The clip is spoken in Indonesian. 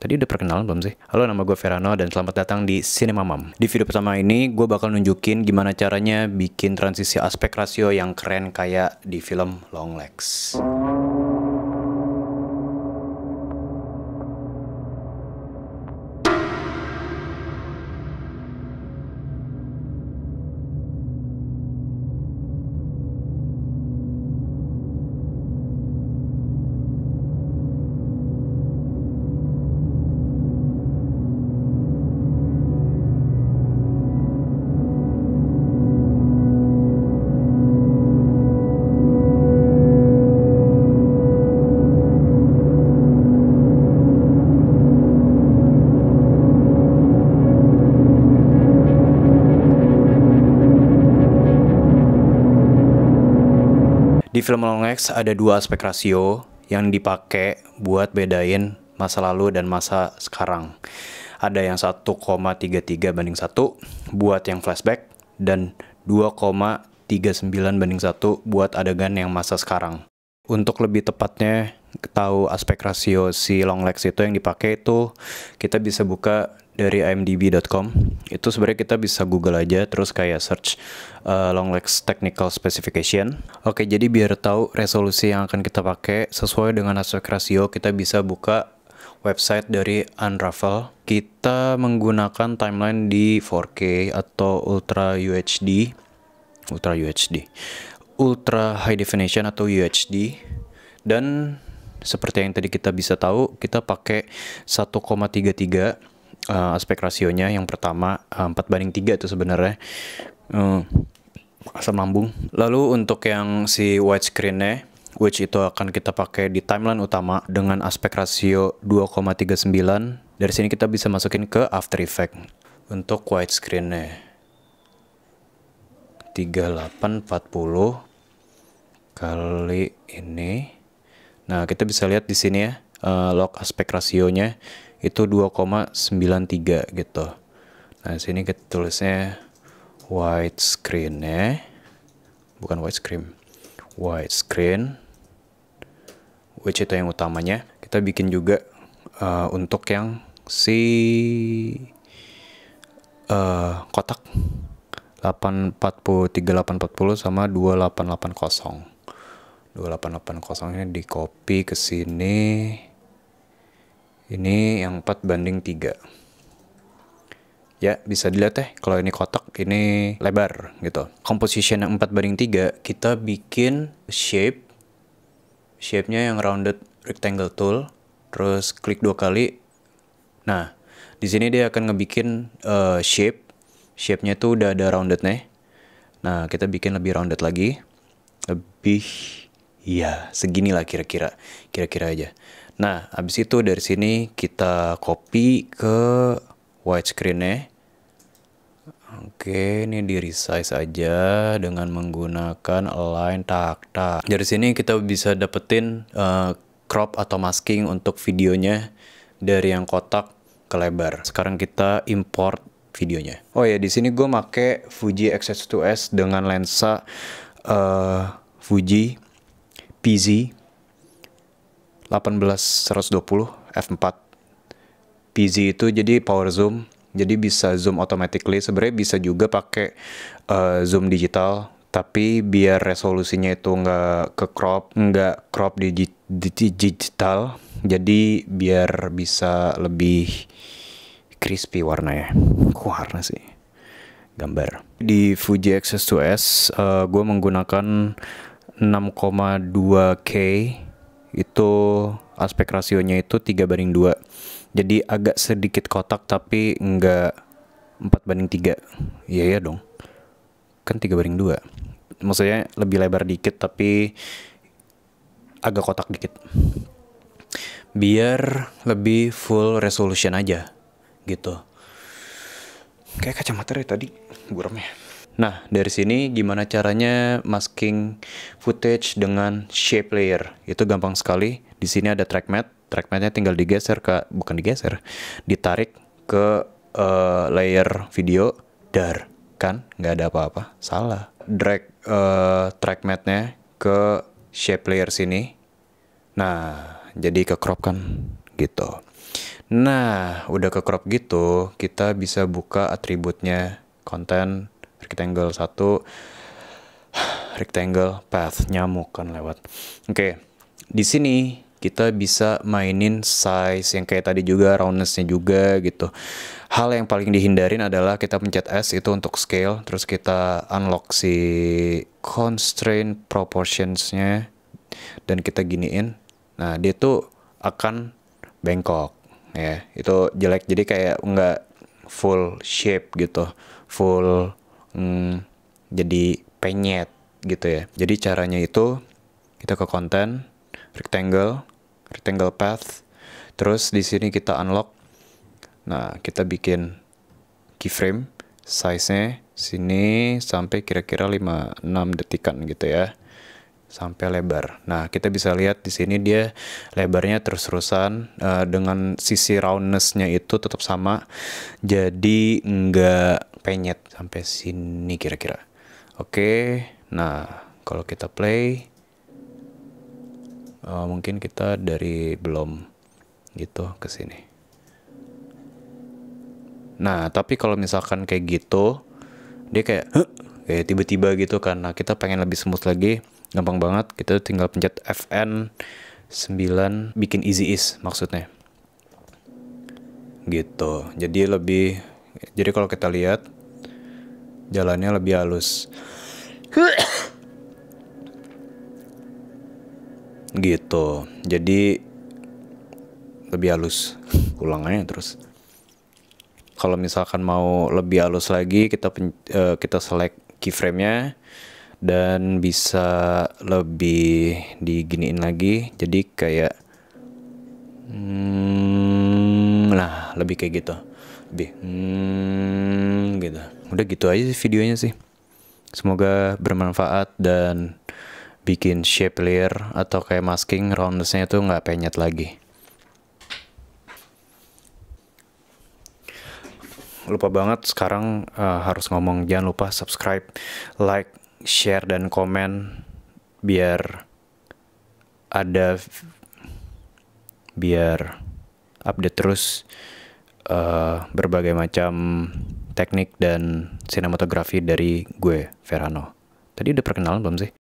Tadi udah perkenalan belum sih? Halo, nama gue Verano dan selamat datang di Cinema Mam. Di video pertama ini, gue bakal nunjukin gimana caranya bikin transisi aspek rasio yang keren kayak di film Long Legs. Di film Long X ada dua aspek rasio yang dipakai buat bedain masa lalu dan masa sekarang. Ada yang 1,33 banding 1 buat yang flashback dan 2,39 banding 1 buat adegan yang masa sekarang. Untuk lebih tepatnya tahu aspek rasio si long legs itu yang dipakai itu kita bisa buka dari imdb.com itu sebenarnya kita bisa google aja terus kayak search uh, long legs technical specification oke jadi biar tahu resolusi yang akan kita pakai sesuai dengan aspek rasio kita bisa buka website dari Unravel kita menggunakan timeline di 4K atau Ultra UHD Ultra UHD Ultra High Definition atau UHD dan seperti yang tadi kita bisa tahu kita pakai 1,33 uh, aspek rasionya yang pertama uh, eh, 4 banding 3 itu sebenarnya uh, eh, asam lambung. Lalu untuk yang si widescreen-nya which itu akan kita pakai di timeline utama dengan aspek rasio 2,39. Dari sini kita bisa masukin ke After Effect untuk widescreen-nya. 3840 kali ini. Nah, kita bisa lihat di sini ya, uh, log aspek rasionya itu 2,93 gitu nah sini kita tulisnya white screen ya bukan white screen white screen which itu yang utamanya kita bikin juga uh, untuk yang si uh, kotak 843840 sama 2880 2880 ini di copy ke sini ini yang 4 banding 3 ya bisa dilihat ya kalau ini kotak ini lebar gitu composition yang 4 banding 3 kita bikin shape shape-nya yang rounded rectangle tool terus klik dua kali nah di sini dia akan ngebikin uh, shape shape-nya itu udah ada rounded nih. nah kita bikin lebih rounded lagi lebih ya seginilah kira-kira kira-kira aja Nah, abis itu dari sini kita copy ke widescreen-nya. Oke, ini di resize aja dengan menggunakan align tak tak. Dari sini kita bisa dapetin uh, crop atau masking untuk videonya dari yang kotak ke lebar. Sekarang kita import videonya. Oh ya, di sini gue make Fuji xs 2 s dengan lensa uh, Fuji PZ 18120 f4 PZ itu jadi power zoom jadi bisa zoom automatically sebenarnya bisa juga pakai uh, zoom digital tapi biar resolusinya itu nggak ke crop nggak crop digi digital jadi biar bisa lebih crispy warnanya kok warna sih gambar di Fuji X2S uh, eh, gue menggunakan 6,2K itu aspek rasionya itu 3 banding 2 jadi agak sedikit kotak tapi enggak 4 banding 3 iya ya dong kan 3 banding 2 maksudnya lebih lebar dikit tapi agak kotak dikit biar lebih full resolution aja gitu kayak kacamata dari tadi buram ya Nah, dari sini gimana caranya masking footage dengan shape layer? Itu gampang sekali. Di sini ada track mat. Track matnya tinggal digeser ke bukan digeser, ditarik ke uh, layer video dar kan nggak ada apa-apa salah drag uh, eh, track matnya ke shape layer sini nah jadi ke crop kan gitu nah udah ke crop gitu kita bisa buka atributnya konten rectangle satu rectangle path nyamuk kan lewat oke di sini kita bisa mainin size yang kayak tadi juga roundnessnya juga gitu hal yang paling dihindarin adalah kita pencet S itu untuk scale terus kita unlock si constraint proportionsnya dan kita giniin nah dia tuh akan bengkok ya itu jelek jadi kayak nggak full shape gitu full hmm, jadi penyet gitu ya. Jadi caranya itu kita ke konten, rectangle, rectangle path, terus di sini kita unlock. Nah, kita bikin keyframe size-nya sini sampai kira-kira 5 6 detikan gitu ya sampai lebar. Nah, kita bisa lihat di sini dia lebarnya terus-terusan uh, dengan sisi roundness-nya itu tetap sama. Jadi nggak penyet sampai sini kira-kira. Oke. Nah, kalau kita play uh, mungkin kita dari belum gitu ke sini. Nah, tapi kalau misalkan kayak gitu dia kayak huh? kayak tiba-tiba gitu karena kita pengen lebih smooth lagi gampang banget kita tinggal pencet Fn 9 bikin easy is maksudnya gitu jadi lebih jadi kalau kita lihat jalannya lebih halus gitu jadi lebih halus ulangannya terus kalau misalkan mau lebih halus lagi kita uh, kita select keyframe-nya dan bisa lebih diginiin lagi jadi kayak hmm, nah lebih kayak gitu lebih hmm, gitu udah gitu aja sih videonya sih semoga bermanfaat dan bikin shape layer atau kayak masking roundnessnya itu nggak penyet lagi lupa banget sekarang uh, harus ngomong jangan lupa subscribe like share dan komen biar ada biar update terus uh, berbagai macam teknik dan sinematografi dari gue Verano. Tadi udah perkenalan belum sih?